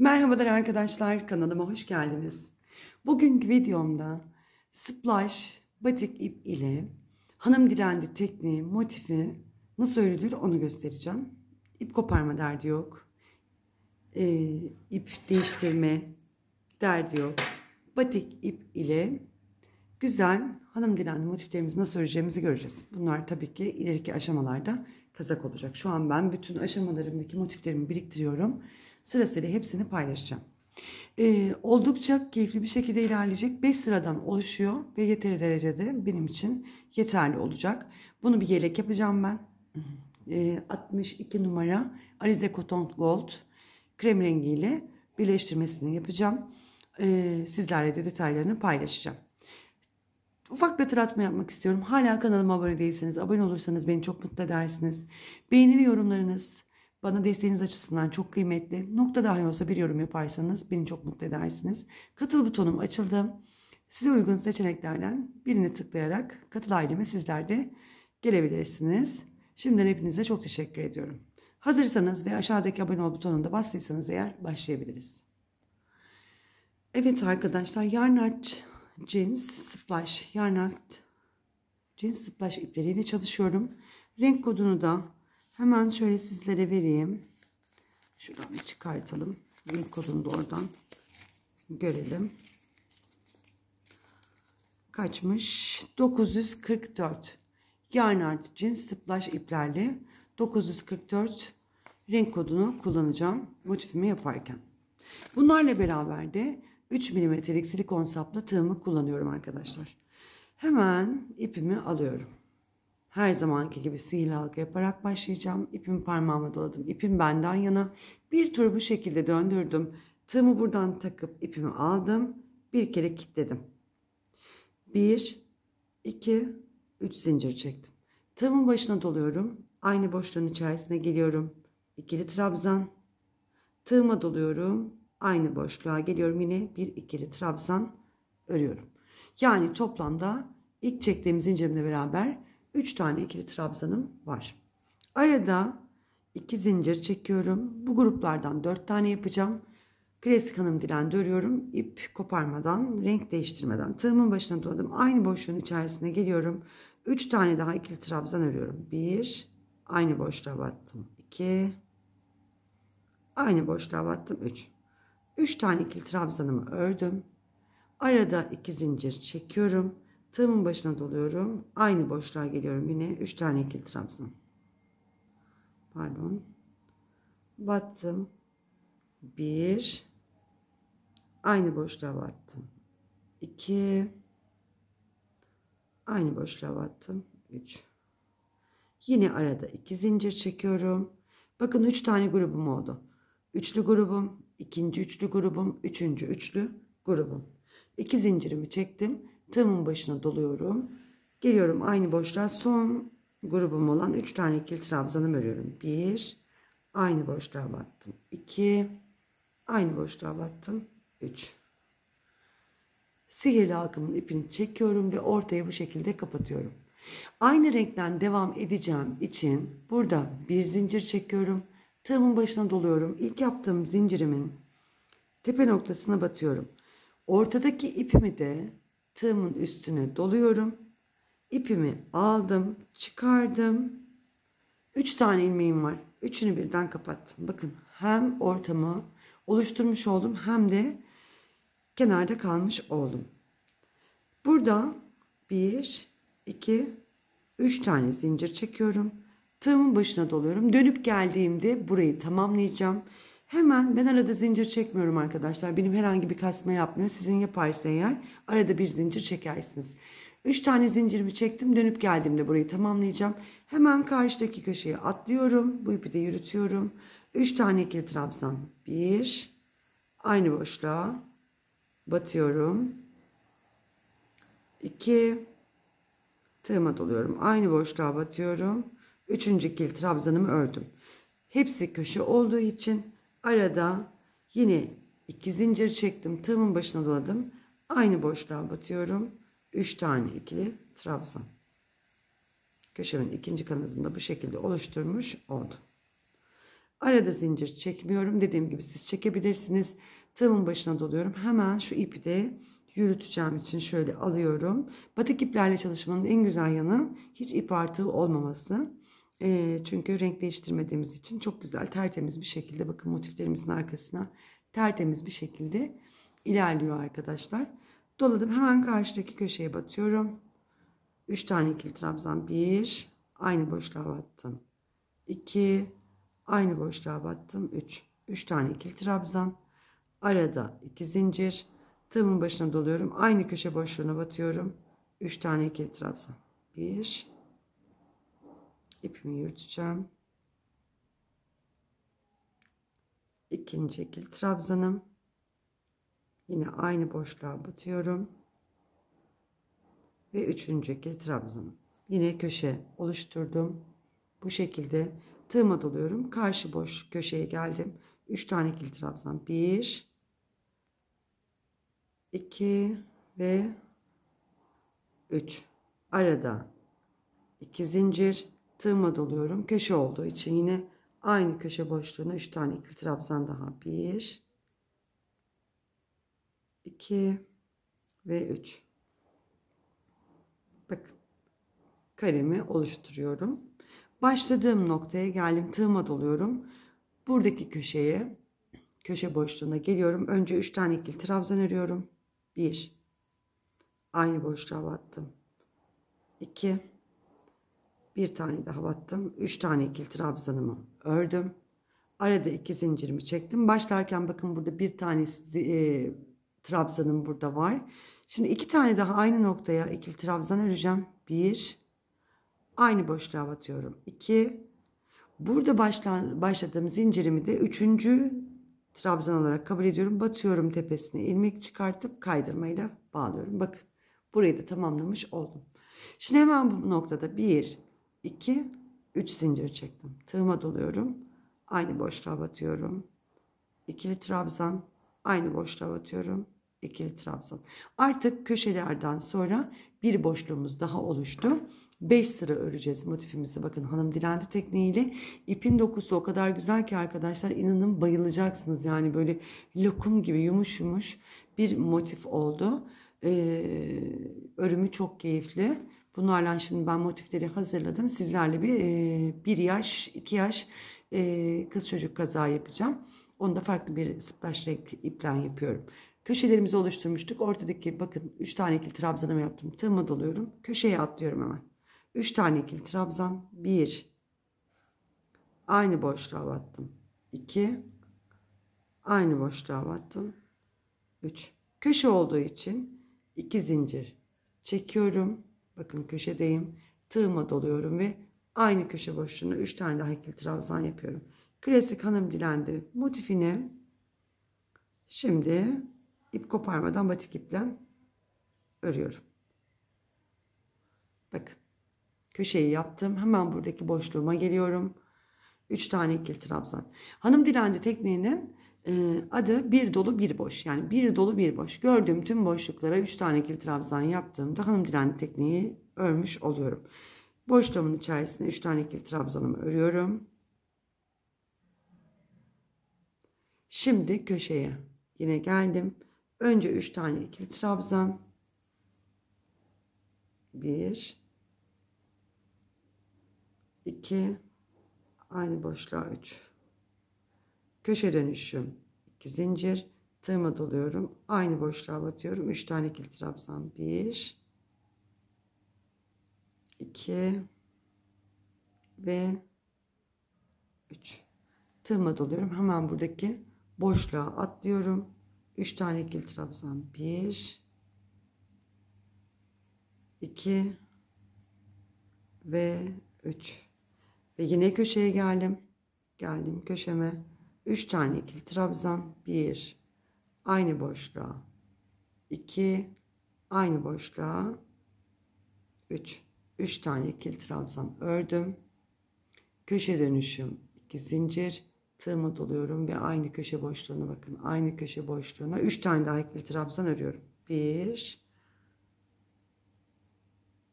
Merhabalar arkadaşlar kanalıma hoş geldiniz. Bugünkü videomda splash batik ip ile hanım direndi tekniği motifi nasıl örülür onu göstereceğim. İp koparma derdi yok. Ee, ip değiştirme derdi yok. Batik ip ile güzel hanım direndi motiflerimizi nasıl öreceğimizi göreceğiz. Bunlar tabii ki ileriki aşamalarda kazak olacak. Şu an ben bütün aşamalarımdaki motiflerimi biriktiriyorum. Sırasıyla hepsini paylaşacağım. Ee, oldukça keyifli bir şekilde ilerleyecek 5 sıradan oluşuyor ve yeteri derecede benim için yeterli olacak. Bunu bir yelek yapacağım ben. Ee, 62 numara Alize Cotton Gold krem rengiyle birleştirmesini yapacağım. Ee, sizlerle de detaylarını paylaşacağım. Ufak bir hatırlatma yapmak istiyorum. Hala kanalıma abone değilseniz, abone olursanız beni çok mutlu edersiniz. Beğeni ve yorumlarınız bana desteğiniz açısından çok kıymetli. Nokta dahi olsa bir yorum yaparsanız beni çok mutlu edersiniz. Katıl butonum açıldı. Size uygun seçeneklerden birini tıklayarak katıl aileme sizler de gelebilirsiniz. Şimdiden hepinize çok teşekkür ediyorum. Hazırsanız ve aşağıdaki abone ol butonunda bastıysanız eğer başlayabiliriz. Evet arkadaşlar Yarnart Jeans Splash Yarnart Jeans Splash ipleriyle çalışıyorum. Renk kodunu da Hemen şöyle sizlere vereyim. Şuradan bir çıkartalım. Link kodunu da oradan görelim. Kaçmış? 944. Yarn artı cins splash iplerle 944 renk kodunu kullanacağım motifimi yaparken. Bunlarla beraber de 3 milimetrelik silikon sapla tığımı kullanıyorum arkadaşlar. Hemen ipimi alıyorum. Her zamanki gibi sihirli halka yaparak başlayacağım. İpimi parmağıma doladım. İpim benden yana. Bir tur bu şekilde döndürdüm. Tığımı buradan takıp ipimi aldım. Bir kere kilitledim. Bir, iki, üç zincir çektim. Tığımın başına doluyorum. Aynı boşluğun içerisine geliyorum. İkili trabzan. Tığıma doluyorum. Aynı boşluğa geliyorum. Yine bir ikili trabzan örüyorum. Yani toplamda ilk çektiğim zincirimle beraber 3 tane ikili trabzanım var. Arada 2 zincir çekiyorum. Bu gruplardan 4 tane yapacağım. Klasik hanım dilen örüyorum. İp koparmadan, renk değiştirmeden tığımın başına doladım. Aynı boşluğun içerisine geliyorum. 3 tane daha ikili trabzan örüyorum. 1 aynı boşluğa battım. 2 aynı boşluğa battım. 3 3 tane ikili trabzanımı ördüm. Arada 2 zincir çekiyorum. Tığımın başına doluyorum. Aynı boşluğa geliyorum yine. 3 tane ikili trabzan. Pardon. Battım. 1 Aynı boşluğa battım. 2 Aynı boşluğa battım. 3 Yine arada 2 zincir çekiyorum. Bakın 3 tane grubum oldu. Üçlü grubum, ikinci üçlü grubum, üçüncü üçlü grubum. 2 zincirimi çektim tığımın başına doluyorum. Geliyorum aynı boşluğa son grubum olan 3 tane kil trabzanımı örüyorum. 1 aynı boşluğa battım. 2 aynı boşluğa battım. 3 Sihirli halkımın ipini çekiyorum ve ortaya bu şekilde kapatıyorum. Aynı renkten devam edeceğim için burada bir zincir çekiyorum. Tığımın başına doluyorum. İlk yaptığım zincirimin tepe noktasına batıyorum. Ortadaki ipimi de tığımın üstüne doluyorum. İpimi aldım, çıkardım. 3 tane ilmeğim var. Üçünü birden kapattım. Bakın hem ortamı oluşturmuş oldum hem de kenarda kalmış oldum. Burada 1 2 3 tane zincir çekiyorum. Tığımın başına doluyorum. Dönüp geldiğimde burayı tamamlayacağım. Hemen ben arada zincir çekmiyorum arkadaşlar. Benim herhangi bir kasma yapmıyor. Sizin yaparsa eğer arada bir zincir çekersiniz. 3 tane zincirimi çektim. Dönüp geldiğimde burayı tamamlayacağım. Hemen karşıdaki köşeye atlıyorum. Bu ipi de yürütüyorum. 3 tane ikili trabzan. 1 aynı boşluğa batıyorum. 2 tığıma doluyorum. Aynı boşluğa batıyorum. Üçüncü ikili trabzanımı ördüm. Hepsi köşe olduğu için Arada yine iki zincir çektim. Tığımın başına doladım. Aynı boşluğa batıyorum. 3 tane ikili trabzan. Köşemin ikinci kanadında bu şekilde oluşturmuş oldum. Arada zincir çekmiyorum. Dediğim gibi siz çekebilirsiniz. Tığımın başına doluyorum. Hemen şu ipi de yürüteceğim için şöyle alıyorum. Batık iplerle çalışmanın en güzel yanı hiç ip artığı olmaması. E, çünkü renk değiştirmediğimiz için çok güzel tertemiz bir şekilde bakın motiflerimizin arkasına tertemiz bir şekilde ilerliyor arkadaşlar. Doladım hemen karşıdaki köşeye batıyorum. 3 tane ikili trabzan 1 aynı boşluğa battım. 2 aynı boşluğa battım 3. 3 tane ikili trabzan arada 2 zincir tığımın başına doluyorum. Aynı köşe boşluğuna batıyorum. 3 tane ikili trabzan. 1 ipimi yürüteceğim. İkinci ikili trabzanım. Yine aynı boşluğa batıyorum. Ve üçüncü ikili trabzanım. Yine köşe oluşturdum. Bu şekilde tığıma doluyorum. Karşı boş köşeye geldim. Üç tane ikili trabzan. Bir, iki ve üç. Arada iki zincir tığıma doluyorum. Köşe olduğu için yine aynı köşe boşluğuna 3 tane ikili trabzan daha. 1 2 ve 3. Bakın. Karemi oluşturuyorum. Başladığım noktaya geldim. Tığıma doluyorum. Buradaki köşeye köşe boşluğuna geliyorum. Önce 3 tane ikili trabzan örüyorum. 1 Aynı boşluğa battım. 2 bir tane daha battım. Üç tane ikili trabzanımı ördüm. Arada iki zincirimi çektim. Başlarken bakın burada bir tane e, trabzanım burada var. Şimdi iki tane daha aynı noktaya ikili trabzan öreceğim. Bir. Aynı boşluğa batıyorum. İki. Burada başla, başladığım zincirimi de üçüncü trabzan olarak kabul ediyorum. Batıyorum tepesine ilmek çıkartıp kaydırmayla bağlıyorum. Bakın burayı da tamamlamış oldum. Şimdi hemen bu noktada bir. 2, 3 zincir çektim. Tığıma doluyorum. Aynı boşluğa batıyorum. İkili trabzan. Aynı boşluğa batıyorum. İkili trabzan. Artık köşelerden sonra bir boşluğumuz daha oluştu. 5 sıra öreceğiz motifimizi. Bakın hanım dilendi tekniğiyle. ipin dokusu o kadar güzel ki arkadaşlar inanın bayılacaksınız. Yani böyle lokum gibi yumuş yumuş bir motif oldu. Ee, örümü çok keyifli. Bunlarla şimdi ben motifleri hazırladım. Sizlerle bir e, bir yaş, iki yaş e, kız çocuk kaza yapacağım. Onu da farklı bir splash renk iplen yapıyorum. Köşelerimizi oluşturmuştuk. Ortadaki bakın 3 tane kil trabzanımı yaptım. Tığıma doluyorum. Köşeye atlıyorum hemen. 3 tane kil trabzan. 1 Aynı boşluğa battım. 2 Aynı boşluğa battım. 3 Köşe olduğu için 2 zincir çekiyorum. Bakın köşedeyim. Tığıma doluyorum ve aynı köşe boşluğuna 3 tane daha ikili trabzan yapıyorum. Klasik hanım dilendi motifini şimdi ip koparmadan batik iple örüyorum. Bakın köşeyi yaptım. Hemen buradaki boşluğuma geliyorum. 3 tane ikili trabzan. Hanım dilendi tekniğinin ee, adı bir dolu bir boş. Yani bir dolu bir boş. Gördüğüm tüm boşluklara 3 tane kilit trabzan yaptığımda hanım direnci tekniği örmüş oluyorum. Boşluğumun içerisine 3 tane kilit trabzanımı örüyorum. Şimdi köşeye yine geldim. Önce 3 tane ikili trabzan. 1 2 aynı boşluğa 3 köşe dönüşüm 2 zincir tığıma doluyorum aynı boşluğa batıyorum 3 tane kil trabzan 1 2 ve 3 tığıma doluyorum hemen buradaki boşluğa atlıyorum 3 tane kil trabzan 1 2 ve 3 ve yine köşeye geldim geldim köşeme 3 tane ikili trabzan 1 aynı boşluğa 2 aynı boşluğa 3 3 tane ikili trabzan ördüm köşe dönüşüm 2 zincir tığımı doluyorum ve aynı köşe boşluğuna bakın aynı köşe boşluğuna 3 tane daha ikili trabzan örüyorum 1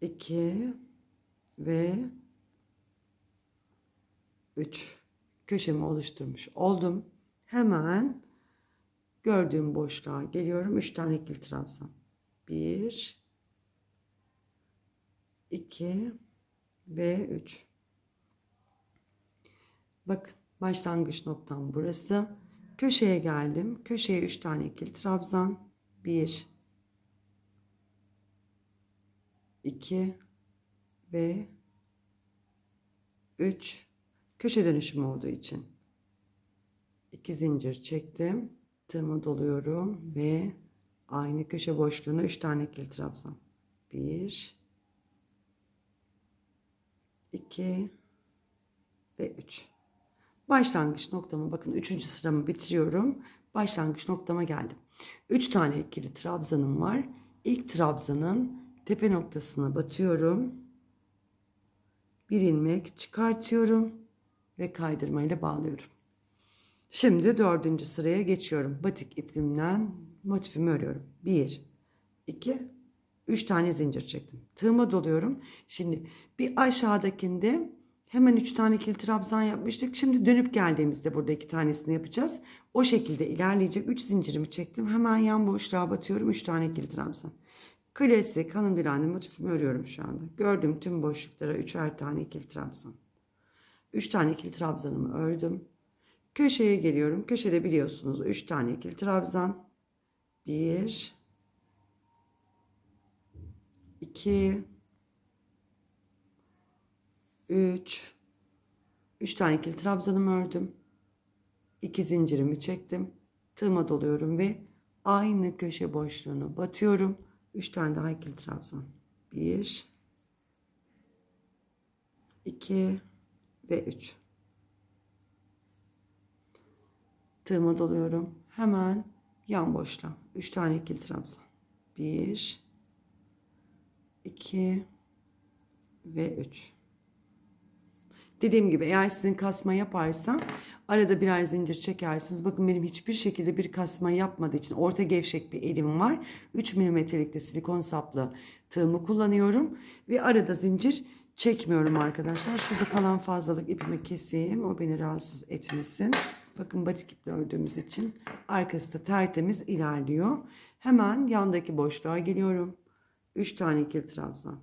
2 ve 3 köşemi oluşturmuş oldum. Hemen gördüğüm boşluğa geliyorum. 3 tane ikili trabzan. 1 2 ve 3 Bakın başlangıç noktam burası. Köşeye geldim. Köşeye 3 tane ikili trabzan. 1 2 ve 3 Köşe dönüşüm olduğu için. iki zincir çektim. Tığımı doluyorum ve aynı köşe boşluğuna 3 tane kilit trabzan. 1 2 ve 3. Başlangıç noktamı bakın 3. sıramı bitiriyorum. Başlangıç noktama geldim. 3 tane kilit trabzanım var. İlk trabzanın tepe noktasına batıyorum. Bir ilmek çıkartıyorum ve kaydırma ile bağlıyorum. Şimdi dördüncü sıraya geçiyorum. Batik ipimden motifimi örüyorum. Bir, iki, üç tane zincir çektim. Tığıma doluyorum. Şimdi bir aşağıdakinde hemen üç tane kil trabzan yapmıştık. Şimdi dönüp geldiğimizde burada iki tanesini yapacağız. O şekilde ilerleyecek. Üç zincirimi çektim. Hemen yan boşluğa batıyorum. Üç tane kil trabzan. Klasik hanım bir anne motifimi örüyorum şu anda. Gördüğüm tüm boşluklara üçer tane kil trabzan. 3 tane ikili trabzanımı ördüm. Köşeye geliyorum. Köşede biliyorsunuz 3 tane ikili trabzan. 1 2 3 3 tane ikili trabzanımı ördüm. 2 zincirimi çektim. Tığıma doluyorum ve aynı köşe boşluğunu batıyorum. 3 tane daha ikili trabzan. 1 2 ve 3 tığıma doluyorum hemen yan boşluğa 3 tane ikili trabzan 1 2 ve 3 dediğim gibi eğer sizin kasma yaparsan, arada birer zincir çekersiniz bakın benim hiçbir şekilde bir kasma yapmadığı için orta gevşek bir elim var 3 milimetrelik de silikon saplı tığımı kullanıyorum ve arada zincir çekmiyorum arkadaşlar. Şurada kalan fazlalık ipimi keseyim. O beni rahatsız etmesin. Bakın batik iple ördüğümüz için arkası da tertemiz ilerliyor. Hemen yandaki boşluğa geliyorum. 3 tane ikili trabzan.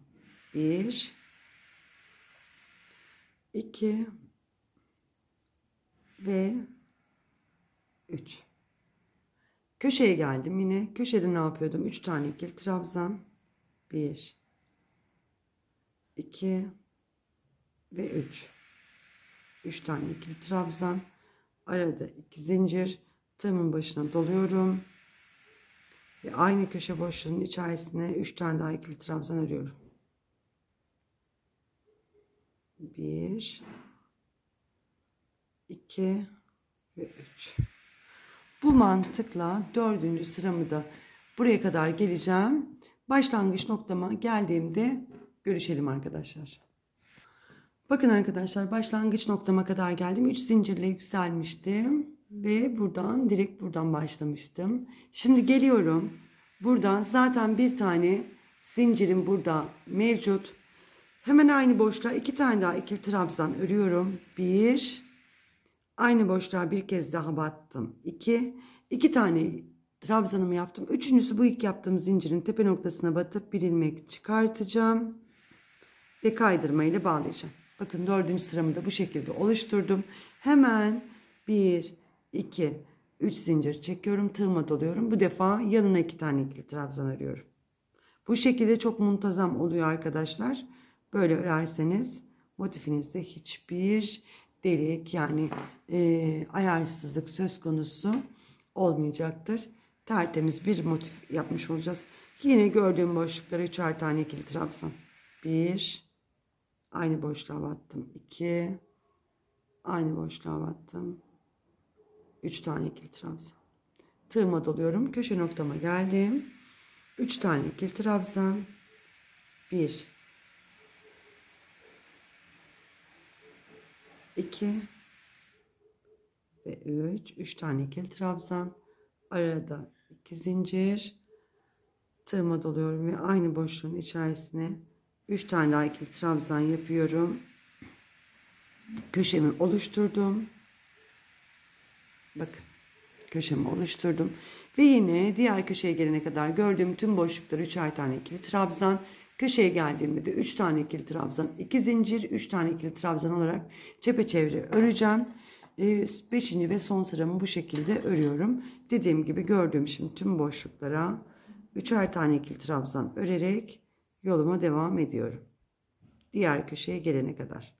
1 2 ve 3 Köşeye geldim yine. Köşede ne yapıyordum? 3 tane ikili trabzan. 1 2 ve 3 3 tane ikili trabzan arada 2 zincir tığımın başına doluyorum ve aynı köşe boşluğunun içerisine 3 tane daha ikili trabzan örüyorum 1 2 ve 3 bu mantıkla dördüncü sıramı da buraya kadar geleceğim başlangıç noktama geldiğimde Görüşelim arkadaşlar. Bakın arkadaşlar başlangıç noktama kadar geldim. 3 zincirle yükselmiştim. Ve buradan direkt buradan başlamıştım. Şimdi geliyorum. Buradan zaten bir tane zincirim burada mevcut. Hemen aynı boşluğa iki tane daha ikili trabzan örüyorum. Bir. Aynı boşluğa bir kez daha battım. İki. iki tane trabzanımı yaptım. Üçüncüsü bu ilk yaptığım zincirin tepe noktasına batıp bir ilmek çıkartacağım ve kaydırma ile bağlayacağım. Bakın dördüncü sıramı da bu şekilde oluşturdum. Hemen 1, 2, 3 zincir çekiyorum. Tığıma doluyorum. Bu defa yanına iki tane ikili trabzan arıyorum. Bu şekilde çok muntazam oluyor arkadaşlar. Böyle örerseniz motifinizde hiçbir delik yani e, ayarsızlık söz konusu olmayacaktır. Tertemiz bir motif yapmış olacağız. Yine gördüğüm boşluklara üçer tane ikili trabzan. 1 Aynı boşluğa battım. 2. Aynı boşluğa battım. 3 tane ikili trabzan. Tığıma doluyorum. Köşe noktama geldim. 3 tane ikili trabzan. 1 2 ve 3 3 tane ikili trabzan arada 2 zincir tığıma doluyorum ve aynı boşluğun içerisine 3 tane daha ikili trabzan yapıyorum. Köşemi oluşturdum. Bakın köşemi oluşturdum. Ve yine diğer köşeye gelene kadar gördüğüm tüm boşlukları 3'er tane ikili trabzan. Köşeye geldiğimde de 3 tane ikili trabzan, 2 zincir, 3 tane ikili trabzan olarak çepeçevre öreceğim. 5. Ee, ve son sıramı bu şekilde örüyorum. Dediğim gibi gördüğüm şimdi tüm boşluklara 3'er tane ikili trabzan örerek yoluma devam ediyorum. Diğer köşeye gelene kadar.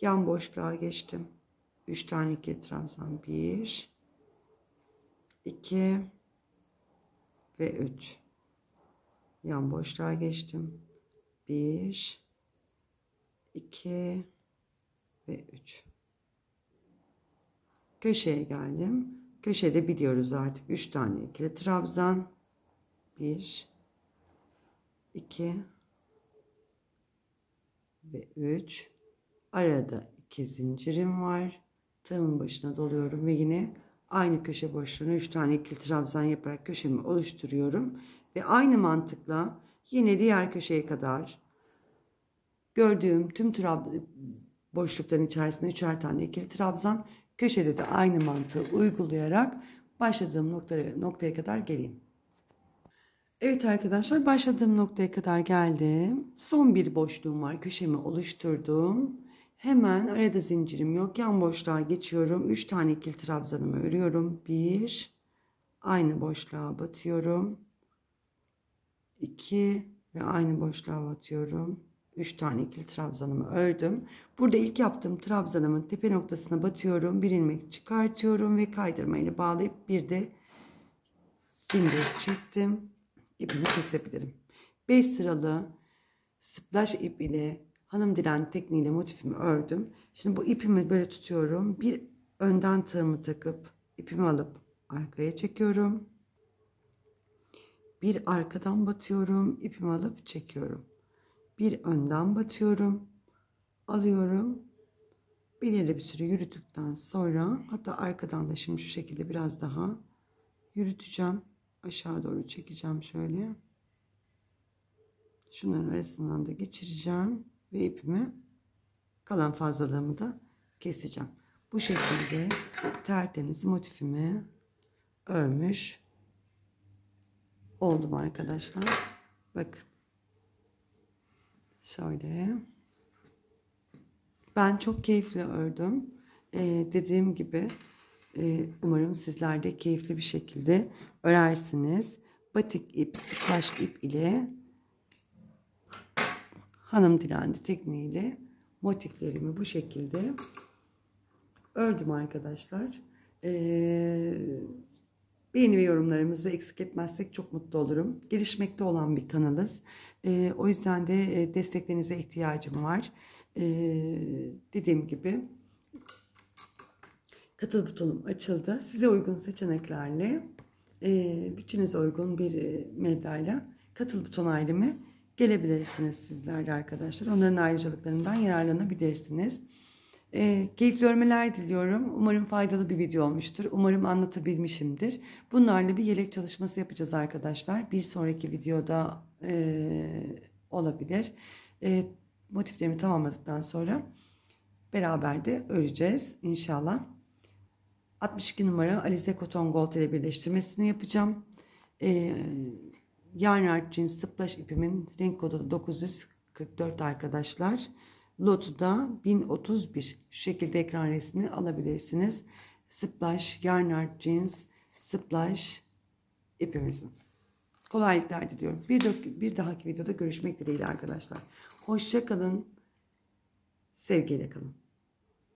Yan boşluğa geçtim. 3 tane ikili trabzan. 1 2 ve 3. Yan boşluğa geçtim. 1 2 ve 3. Köşeye geldim. Köşede biliyoruz artık 3 tane ikili trabzan. 1 2 ve 3 arada 2 zincirim var tığımın başına doluyorum ve yine aynı köşe boşluğuna 3 tane ikili trabzan yaparak köşemi oluşturuyorum ve aynı mantıkla yine diğer köşeye kadar gördüğüm tüm trab boşlukların içerisinde üçer tane ikili trabzan köşede de aynı mantığı uygulayarak başladığım noktaya, noktaya kadar geleyim. Evet arkadaşlar başladığım noktaya kadar geldim. Son bir boşluğum var. Köşemi oluşturdum. Hemen arada zincirim yok. Yan boşluğa geçiyorum. 3 tane kil trabzanımı örüyorum. 1 aynı boşluğa batıyorum. 2 ve aynı boşluğa batıyorum. 3 tane kil trabzanımı ördüm. Burada ilk yaptığım trabzanımın tepe noktasına batıyorum. Bir ilmek çıkartıyorum ve kaydırmayla bağlayıp bir de zincir çektim ipimi kesebilirim. 5 sıralı splash ip ile hanım dilen tekniğiyle motifimi ördüm. Şimdi bu ipimi böyle tutuyorum. Bir önden tığımı takıp ipimi alıp arkaya çekiyorum. Bir arkadan batıyorum. ipimi alıp çekiyorum. Bir önden batıyorum. Alıyorum. Belirli bir süre yürüttükten sonra hatta arkadan da şimdi şu şekilde biraz daha yürüteceğim aşağı doğru çekeceğim şöyle. Şunların arasından da geçireceğim ve ipimi kalan fazlalığımı da keseceğim. Bu şekilde tertemiz motifimi örmüş oldum arkadaşlar. Bakın. Şöyle. Ben çok keyifli ördüm. Ee, dediğim gibi e, umarım sizler de keyifli bir şekilde örersiniz. Batik ip, sıklaş ip ile hanım dilendi tekniğiyle motiflerimi bu şekilde ördüm arkadaşlar. Ee, beğeni ve yorumlarımızı eksik etmezsek çok mutlu olurum. Gelişmekte olan bir kanalız. Ee, o yüzden de e, desteklerinize ihtiyacım var. Ee, dediğim gibi katıl butonum açıldı. Size uygun seçeneklerle ee, bütçenize uygun bir e, mevdayla katıl buton aileme gelebilirsiniz sizler de arkadaşlar. Onların ayrıcalıklarından yararlanabilirsiniz. E, keyifli örmeler diliyorum. Umarım faydalı bir video olmuştur. Umarım anlatabilmişimdir. Bunlarla bir yelek çalışması yapacağız arkadaşlar. Bir sonraki videoda e, olabilir. E, motiflerimi tamamladıktan sonra beraber de öreceğiz inşallah. 62 numara Alize Koton Gold ile birleştirmesini yapacağım. Ee, yarn art cins sıplaş ipimin renk kodu 944 arkadaşlar. Lotu da 1031. Şu şekilde ekran resmi alabilirsiniz. Splash, yarn art jeans, splash ipimizin. Kolaylıklar diliyorum. Bir, de, bir dahaki videoda görüşmek dileğiyle arkadaşlar. hoşçakalın Sevgiyle kalın.